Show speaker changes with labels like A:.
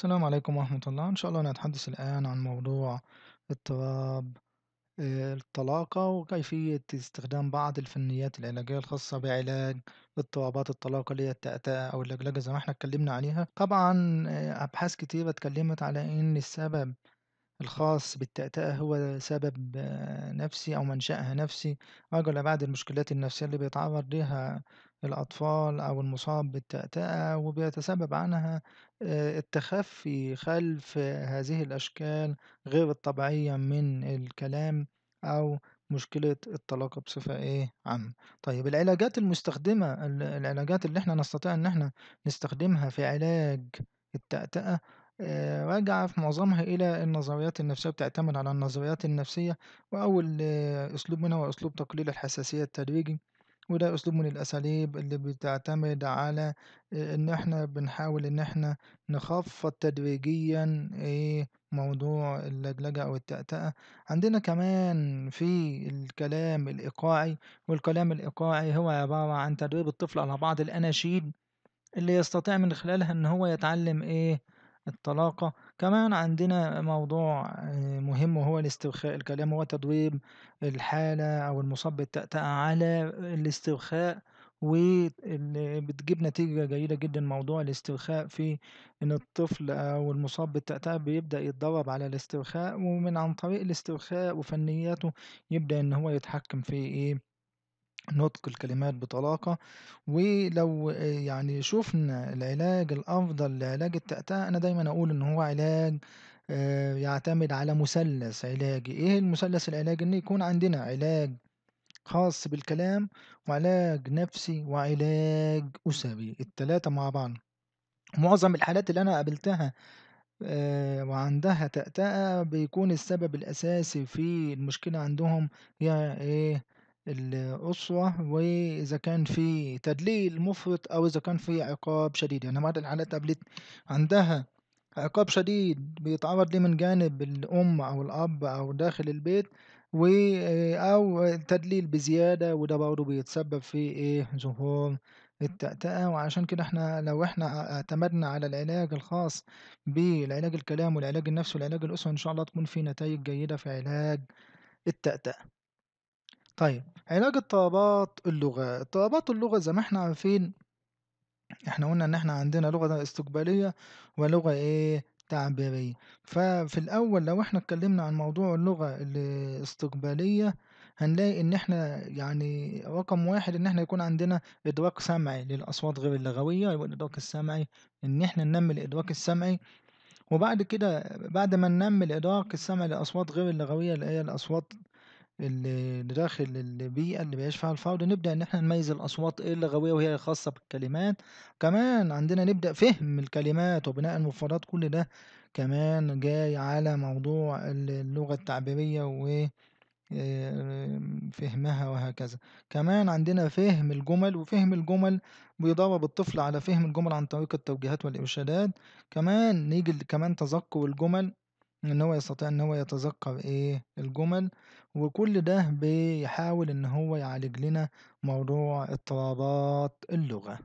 A: السلام عليكم ورحمة الله إن شاء الله نتحدث الآن عن موضوع اضطراب آه، الطلاقة وكيفية استخدام بعض الفنيات العلاجية الخاصة بعلاج اضطرابات الطلاقة اللي هي التأتأة أو اللجلجة زي ما احنا اتكلمنا عليها طبعا آه، أبحاث كتيرة اتكلمت على إن السبب الخاص بالتأتأة هو سبب نفسي أو منشأها نفسي رجل بعد المشكلات النفسية اللي بيتعرض ليها الأطفال أو المصاب بالتأتأة وبيتسبب عنها آه، التخفي خلف هذه الأشكال غير الطبيعية من الكلام أو مشكلة الطلاق بصفة إيه عامة. طيب العلاجات المستخدمة العلاجات اللي إحنا نستطيع إن إحنا نستخدمها في علاج التأتأة آه، راجع في معظمها إلى النظريات النفسية بتعتمد على النظريات النفسية وأول آه، أسلوب منها هو أسلوب تقليل الحساسية التدريجي وده أسلوب من الأساليب اللي بتعتمد على آه، إن إحنا بنحاول إن إحنا نخفض تدريجيا إيه موضوع اللجلجة أو التأتأة عندنا كمان في الكلام الإيقاعي والكلام الإيقاعي هو عبارة عن تدريب الطفل على بعض الأناشيد اللي يستطيع من خلالها إن هو يتعلم إيه الطلاقة كمان عندنا موضوع آه، مهم وهو الاسترخاء الكلام هو تدويب الحالة أو المصاب بالتأتأة على الاسترخاء واللي بتجيب نتيجة جيدة جدا موضوع الاسترخاء في إن الطفل أو المصاب بالتأتأة بيبدأ يتدرب على الاسترخاء ومن عن طريق الاسترخاء وفنياته يبدأ إن هو يتحكم في إيه نطق الكلمات بطلاقة، ولو آه، يعني شُفنا العلاج الأفضل لعلاج التأتأة أنا دايمًا أقول إن هو علاج آه، يعتمد على مثلث علاجي، إيه المثلث العلاجي؟ إن يكون عندنا علاج خاص بالكلام، وعلاج نفسي، وعلاج اسري التلاتة مع بعض. معظم الحالات اللي أنا قابلتها آه، وعندها تأتأة بيكون السبب الأساسي في المشكلة عندهم هي إيه؟ الأسوة وإذا كان في تدليل مفرط أو إذا كان في عقاب شديد يعني بعض الحالات قابلت عندها عقاب شديد بيتعرض ليه من جانب الأم أو الأب أو داخل البيت و أو تدليل بزيادة وده برضه بيتسبب في إيه ظهور التأتأة وعشان كده احنا لو احنا اعتمدنا على العلاج الخاص بالعلاج الكلام والعلاج النفسي والعلاج الأسري إن شاء الله تكون في نتائج جيدة في علاج التأتأة. طيب علاج اضطرابات اللغة اضطرابات اللغة زي ما احنا عارفين احنا قلنا ان احنا عندنا لغة استقبالية ولغة ايه تعبيرية ففي الاول لو احنا اتكلمنا عن موضوع اللغة الاستقبالية هنلاقي ان احنا يعني رقم واحد ان احنا يكون عندنا ادراك سمعي للاصوات غير اللغوية والادراك السمعي ان احنا ننمي الادراك السمعي وبعد كده بعد ما ننمي الادراك السمعي للاصوات غير اللغوية اللي هي الاصوات اللي داخل البيئة اللي بيعيش فيها الفرد نبدأ إن إحنا نميز الأصوات إيه اللغوية وهي الخاصة بالكلمات كمان عندنا نبدأ فهم الكلمات وبناء المفردات كل ده كمان جاي على موضوع اللغة التعبيرية و آه، فهمها وهكذا كمان عندنا فهم الجمل وفهم الجمل بيدرب الطفل على فهم الجمل عن طريق التوجيهات والإرشادات كمان نيجي كمان تذكر الجمل إن هو يستطيع إن هو يتذكر إيه الجمل وكل ده بيحاول إن هو يعالج لنا موضوع اضطرابات اللغة.